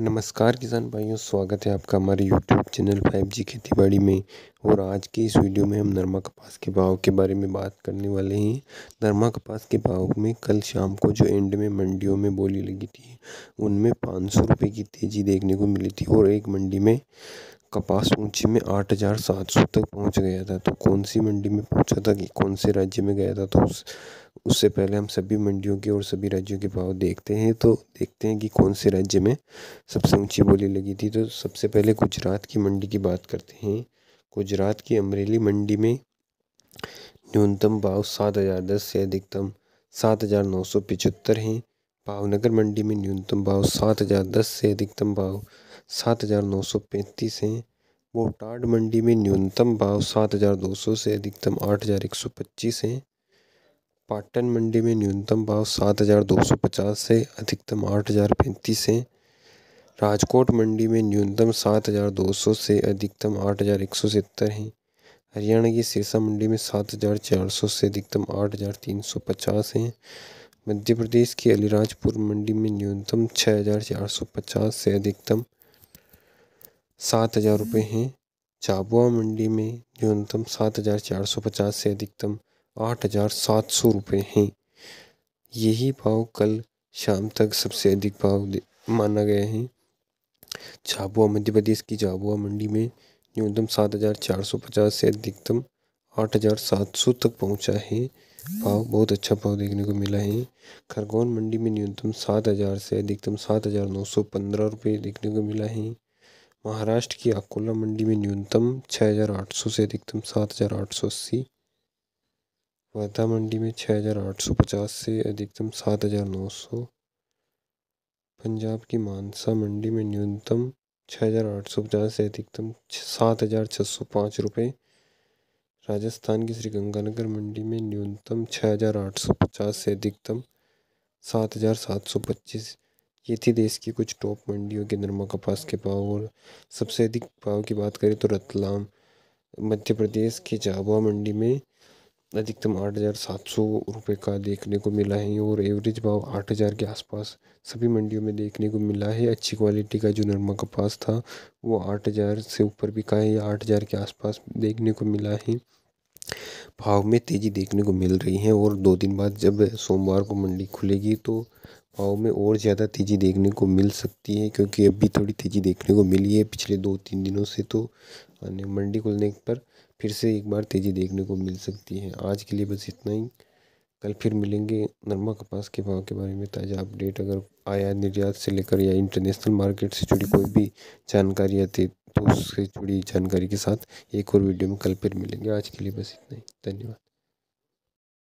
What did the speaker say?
नमस्कार किसान भाइयों स्वागत है आपका हमारे यूट्यूब चैनल फाइव जी खेती बाड़ी में और आज के इस वीडियो में हम नरमा कपास के भाव के बारे में बात करने वाले हैं नरमा कपास के भाव में कल शाम को जो एंड में मंडियों में बोली लगी थी उनमें पाँच सौ रुपये की तेज़ी देखने को मिली थी और एक मंडी में कपास ऊंची में आठ हज़ार सात सौ तक पहुँच गया था तो कौन सी मंडी में पहुँचा था कि कौन से राज्य में गया था तो उस उससे पहले हम सभी मंडियों के और सभी राज्यों के भाव देखते हैं तो देखते हैं कि कौन से राज्य में सबसे ऊंची बोली लगी थी तो सबसे पहले गुजरात की मंडी की बात करते हैं गुजरात की अमरेली मंडी में न्यूनतम भाव सात हज़ार दस से अधिकतम सात हज़ार नौ सौ पिचहत्तर हैं भावनगर मंडी में न्यूनतम भाव सात हज़ार दस से अधिकतम भाव सात हज़ार नौ सौ पैंतीस हैं बोटाड मंडी में न्यूनतम भाव सात हज़ार दो सौ से अधिकतम आठ हज़ार एक सौ पच्चीस हैं पाटन मंडी में न्यूनतम भाव सात हज़ार दो सौ पचास से अधिकतम आठ हज़ार पैंतीस हैं राजकोट मंडी में न्यूनतम सात हज़ार दो सौ से अधिकतम आठ हज़ार एक सौ सत्तर हैं हरियाणा की सिरसा मंडी में सात हज़ार चार सौ से अधिकतम आठ हज़ार तीन सौ पचास हैं मध्य प्रदेश की अलीराजपुर मंडी में न्यूनतम छः हज़ार चार सौ पचास से अधिकतम सात हज़ार रुपये हैं झाबुआ मंडी में न्यूनतम सात हज़ार चार सौ पचास से अधिकतम आठ हज़ार सात सौ रुपये हैं यही भाव कल शाम तक सबसे अधिक भाव माना गया है झाबुआ मध्य प्रदेश की झाबुआ मंडी में न्यूनतम सात हज़ार चार सौ पचास से अधिकतम आठ हज़ार सात सौ तक पहुंचा है भाव बहुत अच्छा भाव देखने को मिला है खरगोन मंडी में न्यूनतम सात हज़ार से अधिकतम सात हज़ार नौ सौ पंद्रह रुपये देखने को मिला है महाराष्ट्र की अकोला मंडी में न्यूनतम छः हज़ार आठ सौ से अधिकतम सात हज़ार आठ सौ अस्सी बता मंडी में छः हज़ार आठ सौ पचास से अधिकतम सात हज़ार नौ सौ पंजाब की मानसा मंडी में न्यूनतम छः हज़ार आठ सौ पचास से अधिकतम सात हज़ार छः सौ पाँच रुपये राजस्थान की श्रीगंगानगर मंडी में न्यूनतम छः हज़ार आठ सौ पचास से अधिकतम सात हज़ार सात सौ पच्चीस ये थी देश की कुछ टॉप मंडियों के नरमा कपास के भाव और सबसे अधिक भाव की बात करें तो रतलाम मध्य प्रदेश के जाबुआ मंडी में अधिकतम आठ हज़ार सात सौ रुपये का देखने को मिला है और एवरेज भाव आठ हज़ार के आसपास सभी मंडियों में देखने को मिला है अच्छी क्वालिटी का जो नरमा कपास था वो आठ हज़ार से ऊपर बिका है या आठ हज़ार के आसपास देखने को मिला है भाव में तेज़ी देखने को मिल रही है और दो दिन बाद जब सोमवार को मंडी खुलेगी तो भाव में और ज़्यादा तेज़ी देखने को मिल सकती है क्योंकि अभी थोड़ी तेज़ी देखने को मिली है पिछले दो तीन दिनों से तो मंडी खुलने पर फिर से एक बार तेज़ी देखने को मिल सकती है आज के लिए बस इतना ही कल फिर मिलेंगे नरमा कपास के भाव के बारे में ताज़ा अपडेट अगर आया निर्यात से लेकर या इंटरनेशनल मार्केट से जुड़ी कोई भी जानकारी आती तो उससे जुड़ी जानकारी के साथ एक और वीडियो में कल फिर मिलेंगे आज के लिए बस इतना ही धन्यवाद